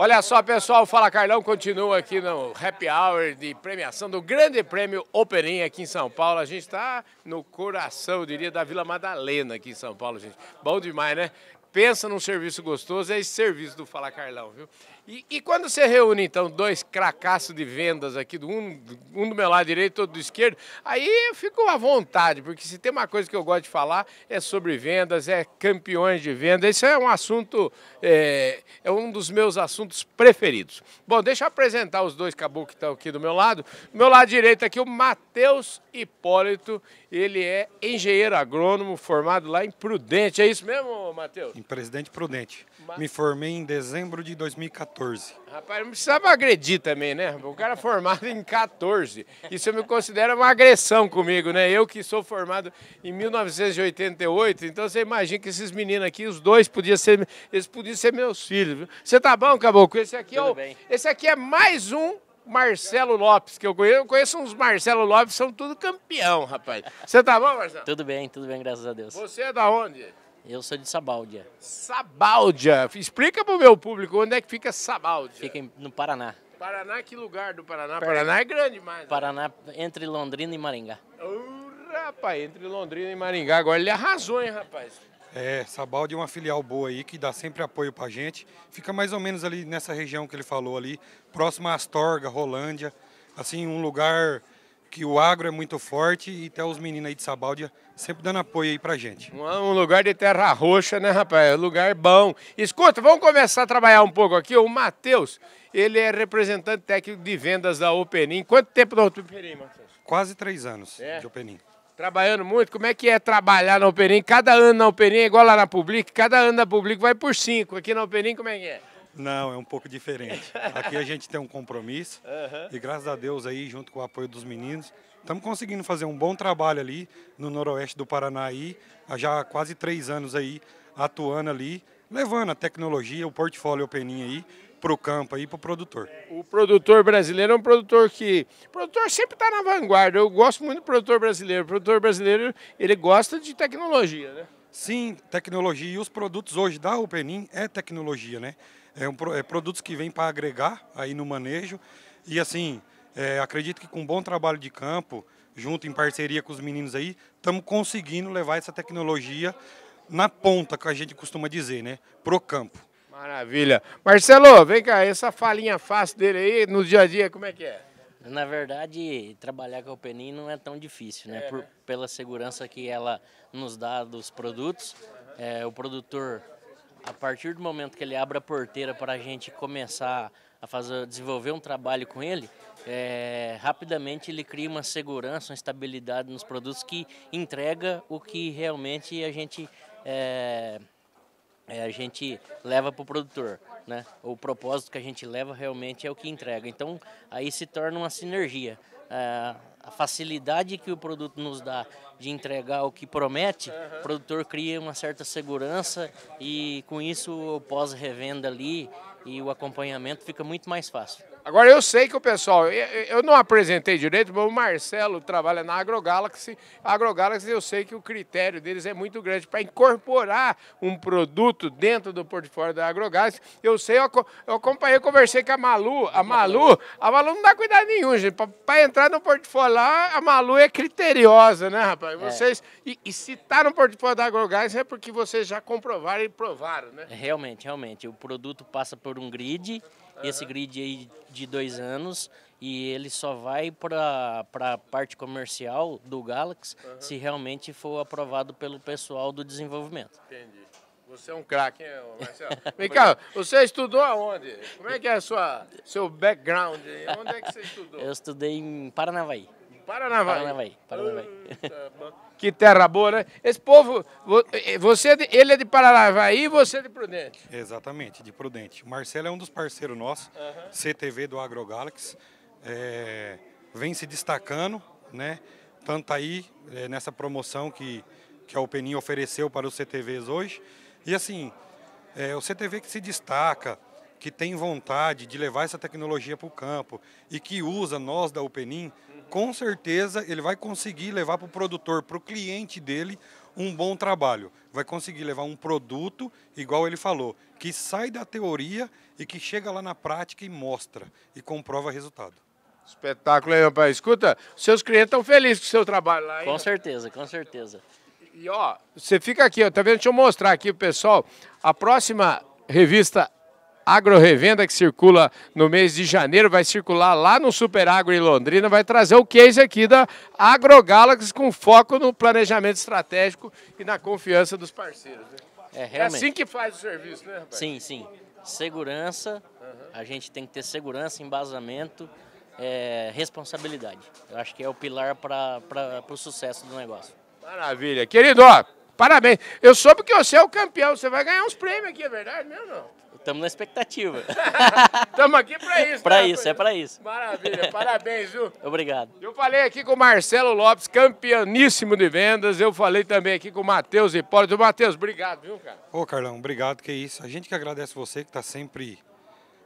Olha só, pessoal, Fala Carlão continua aqui no Happy Hour de premiação do Grande Prêmio Operinha aqui em São Paulo. A gente está no coração, eu diria, da Vila Madalena aqui em São Paulo, gente. Bom demais, né? Pensa num serviço gostoso, é esse serviço do Fala Carlão, viu? E, e quando você reúne, então, dois cracaços de vendas aqui, do um, um do meu lado direito, outro do esquerdo, aí eu fico à vontade, porque se tem uma coisa que eu gosto de falar, é sobre vendas, é campeões de vendas. Isso é um assunto, é, é um dos meus assuntos preferidos. Bom, deixa eu apresentar os dois caboclos que estão aqui do meu lado. Do meu lado direito aqui, o Matheus Hipólito, ele é engenheiro agrônomo, formado lá em Prudente. É isso mesmo, Matheus? Em Presidente Prudente. Mas... Me formei em dezembro de 2014. Rapaz, não precisava agredir também, né? O cara é formado em 14. Isso eu me considero uma agressão comigo, né? Eu que sou formado em 1988, então você imagina que esses meninos aqui, os dois podiam ser, eles podiam ser meus filhos. Viu? Você tá bom, Caboclo? Esse aqui, é Tudo é o, bem. esse aqui é mais um Marcelo Lopes, que eu conheço. Eu conheço uns Marcelo Lopes, são tudo campeão, rapaz. Você tá bom, Marcelo? Tudo bem, tudo bem, graças a Deus. Você é da onde? Eu sou de Sabáudia. Sabáudia. Explica para o meu público onde é que fica Sabáudia. Fica no Paraná. Paraná, que lugar do Paraná? Paraná é grande mais. Né? Paraná entre Londrina e Maringá. rapaz, entre Londrina e Maringá. Agora ele arrasou, hein, rapaz? É, Sabaldi é uma filial boa aí, que dá sempre apoio pra gente. Fica mais ou menos ali nessa região que ele falou ali, próximo a Astorga, Rolândia. Assim, um lugar que o agro é muito forte e até os meninos aí de Sabáudia sempre dando apoio aí pra gente. Um lugar de terra roxa, né, rapaz? Lugar bom. Escuta, vamos começar a trabalhar um pouco aqui. O Matheus, ele é representante técnico de vendas da Openin Quanto tempo da Openin Matheus? Quase três anos é. de Openim. Trabalhando muito, como é que é trabalhar na Openin Cada ano na Openin é igual lá na Public, cada ano na Public vai por cinco. Aqui na Openin como é que é? Não, é um pouco diferente. Aqui a gente tem um compromisso uhum. e graças a Deus aí, junto com o apoio dos meninos, estamos conseguindo fazer um bom trabalho ali no noroeste do Paraná aí, já há quase três anos aí, atuando ali, levando a tecnologia, o portfólio Openin aí, para o campo aí, para o produtor. O produtor brasileiro é um produtor que... O produtor sempre está na vanguarda. Eu gosto muito do produtor brasileiro. O produtor brasileiro, ele gosta de tecnologia, né? Sim, tecnologia. E os produtos hoje da Openin é tecnologia, né? É, um, é produtos que vêm para agregar aí no manejo. E assim, é, acredito que com um bom trabalho de campo, junto em parceria com os meninos aí, estamos conseguindo levar essa tecnologia na ponta, que a gente costuma dizer, né? Pro campo. Maravilha. Marcelo, vem cá, essa falinha fácil dele aí, no dia a dia, como é que é? Na verdade, trabalhar com a Penin não é tão difícil, né? É, Por, né? Pela segurança que ela nos dá dos produtos. É, o produtor a partir do momento que ele abre a porteira para a gente começar a fazer, desenvolver um trabalho com ele, é, rapidamente ele cria uma segurança, uma estabilidade nos produtos que entrega o que realmente a gente, é, é, a gente leva para o produtor. Né? O propósito que a gente leva realmente é o que entrega. Então aí se torna uma sinergia. É, a facilidade que o produto nos dá de entregar o que promete, o produtor cria uma certa segurança e com isso o pós-revenda ali e o acompanhamento fica muito mais fácil. Agora eu sei que o pessoal, eu não apresentei direito, mas o Marcelo trabalha na AgroGalaxy. A AgroGalaxy eu sei que o critério deles é muito grande para incorporar um produto dentro do portfólio da AgroGalaxy. Eu sei, eu, acompanhei, eu conversei com a Malu. A Malu, a Malu não dá cuidado nenhum, gente. Para entrar no portfólio lá, a Malu é criteriosa, né, rapaz? É. Vocês, é. e, e, se está no portfólio da AgroGalaxy é porque vocês já comprovaram e provaram, né? Realmente, realmente. O produto passa por por um grid, esse grid aí de dois anos, e ele só vai para a parte comercial do Galaxy uhum. se realmente for aprovado pelo pessoal do desenvolvimento. Entendi. Você é um craque, hein, Marcelo? Vem cá, você estudou aonde? Como é que é a sua, seu background? Onde é que você estudou? Eu estudei em Paranavaí. Paranavaí. Paranavaí. Paranavaí. que terra boa, né? Esse povo, eh, você, é ele é de Paranavaí e você é de Prudente. Exatamente, de Prudente. O Marcelo é um dos parceiros nossos, uhum. CTV do Agro É, vem se destacando, né? Tanto aí é, nessa promoção que, que a Openin ofereceu para os CTVs hoje. E assim, é, o CTV que se destaca, que tem vontade de levar essa tecnologia para o campo e que usa nós da Openin com certeza ele vai conseguir levar para o produtor, para o cliente dele, um bom trabalho. Vai conseguir levar um produto, igual ele falou, que sai da teoria e que chega lá na prática e mostra e comprova resultado. Espetáculo, aí, rapaz? Escuta, seus clientes estão felizes com o seu trabalho lá, hein? Com certeza, com certeza. E, ó, você fica aqui, ó, tá vendo? Deixa eu mostrar aqui, pessoal. A próxima revista agrorevenda que circula no mês de janeiro, vai circular lá no Super Agro em Londrina, vai trazer o case aqui da AgroGalaxy com foco no planejamento estratégico e na confiança dos parceiros. Né? É, é, assim que faz o serviço, né, rapaz? Sim, sim. Segurança, uhum. a gente tem que ter segurança, embasamento, é, responsabilidade. Eu acho que é o pilar para o sucesso do negócio. Maravilha. Querido, ó, parabéns. Eu soube que você é o campeão. Você vai ganhar uns prêmios aqui, é verdade mesmo não? estamos na expectativa. Estamos aqui para isso. para né? isso, é para isso. Maravilha, parabéns, viu? Obrigado. Eu falei aqui com o Marcelo Lopes, campeoníssimo de vendas. Eu falei também aqui com o Matheus Hipólito. Matheus, obrigado, viu, cara? Ô, Carlão, obrigado, que é isso. A gente que agradece você que está sempre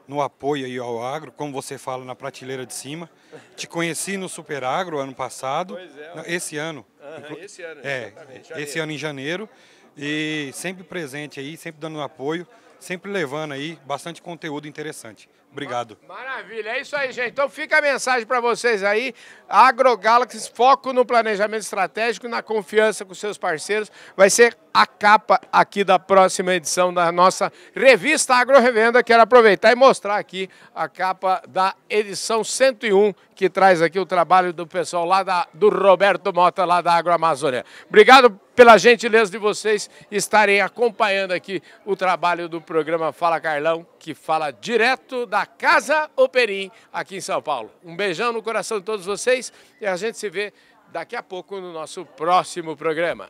no apoio aí ao agro, como você fala, na prateleira de cima. Te conheci no Super Agro ano passado. Pois é. Não, esse ano. Uhum, esse ano, É, esse é. ano em janeiro. E sempre presente aí, sempre dando apoio sempre levando aí bastante conteúdo interessante. Obrigado. Maravilha, é isso aí, gente. Então fica a mensagem para vocês aí. AgroGalaxy, foco no planejamento estratégico, na confiança com seus parceiros. Vai ser a capa aqui da próxima edição da nossa revista Agrorevenda. Quero aproveitar e mostrar aqui a capa da edição 101, que traz aqui o trabalho do pessoal lá da, do Roberto Mota, lá da Agroamazônia. Obrigado pela gentileza de vocês estarem acompanhando aqui o trabalho do programa Fala Carlão, que fala direto da Casa Operim, aqui em São Paulo. Um beijão no coração de todos vocês e a gente se vê daqui a pouco no nosso próximo programa.